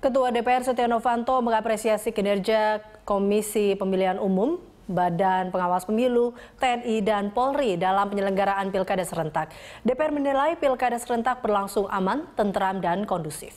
Ketua DPR Setia Novanto mengapresiasi kinerja Komisi Pemilihan Umum, Badan Pengawas Pemilu, TNI, dan Polri dalam penyelenggaraan pilkada serentak. DPR menilai pilkada serentak berlangsung aman, tentram, dan kondusif.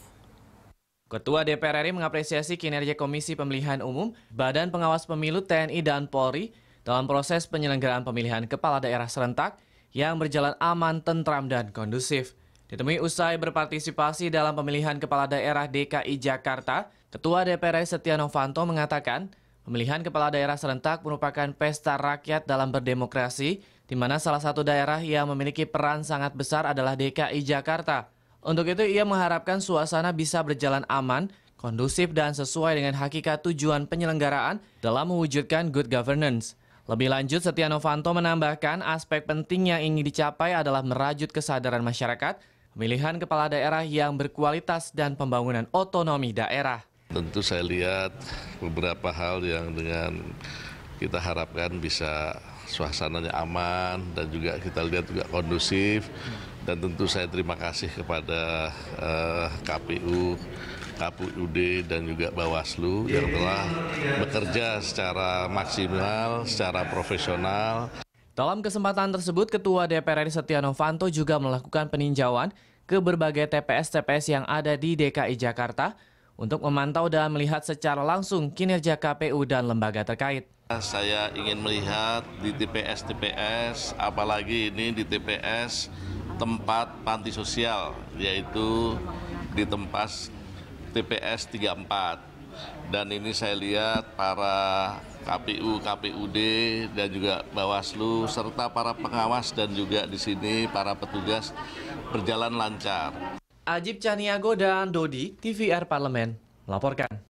Ketua DPR RI mengapresiasi kinerja Komisi Pemilihan Umum, Badan Pengawas Pemilu, TNI, dan Polri dalam proses penyelenggaraan pemilihan kepala daerah serentak yang berjalan aman, tentram, dan kondusif. Ditemui usai berpartisipasi dalam pemilihan Kepala Daerah DKI Jakarta, Ketua DPR Setia Novanto mengatakan, pemilihan Kepala Daerah serentak merupakan pesta rakyat dalam berdemokrasi, di mana salah satu daerah yang memiliki peran sangat besar adalah DKI Jakarta. Untuk itu, ia mengharapkan suasana bisa berjalan aman, kondusif dan sesuai dengan hakikat tujuan penyelenggaraan dalam mewujudkan good governance. Lebih lanjut, Setia Novanto menambahkan aspek penting yang ingin dicapai adalah merajut kesadaran masyarakat pemilihan kepala daerah yang berkualitas dan pembangunan otonomi daerah. Tentu saya lihat beberapa hal yang dengan kita harapkan bisa suasananya aman dan juga kita lihat juga kondusif dan tentu saya terima kasih kepada uh, eh, KPU, KPUD dan juga Bawaslu yang telah bekerja secara maksimal, secara profesional. Dalam kesempatan tersebut, Ketua DPR RI Setia Novanto juga melakukan peninjauan ke berbagai TPS-TPS yang ada di DKI Jakarta untuk memantau dan melihat secara langsung kinerja KPU dan lembaga terkait. Saya ingin melihat di TPS-TPS, apalagi ini di TPS tempat panti sosial, yaitu di tempat TPS 34 dan ini saya lihat para KPU, KPUD dan juga Bawaslu serta para pengawas dan juga di sini para petugas berjalan lancar. Ajib Caniago dan Dodi, TVR Parlemen, melaporkan.